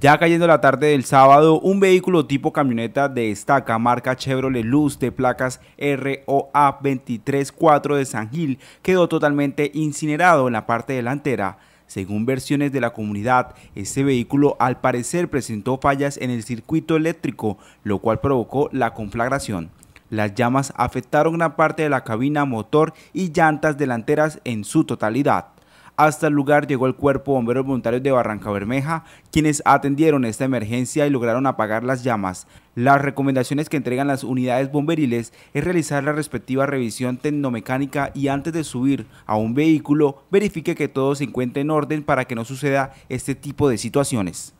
Ya cayendo la tarde del sábado, un vehículo tipo camioneta de estaca marca Chevrolet Luz de placas ROA 234 de San Gil quedó totalmente incinerado en la parte delantera. Según versiones de la comunidad, este vehículo al parecer presentó fallas en el circuito eléctrico, lo cual provocó la conflagración. Las llamas afectaron gran parte de la cabina, motor y llantas delanteras en su totalidad. Hasta el lugar llegó el cuerpo bomberos voluntarios de Barranca Bermeja, quienes atendieron esta emergencia y lograron apagar las llamas. Las recomendaciones que entregan las unidades bomberiles es realizar la respectiva revisión tecnomecánica y antes de subir a un vehículo, verifique que todo se encuentre en orden para que no suceda este tipo de situaciones.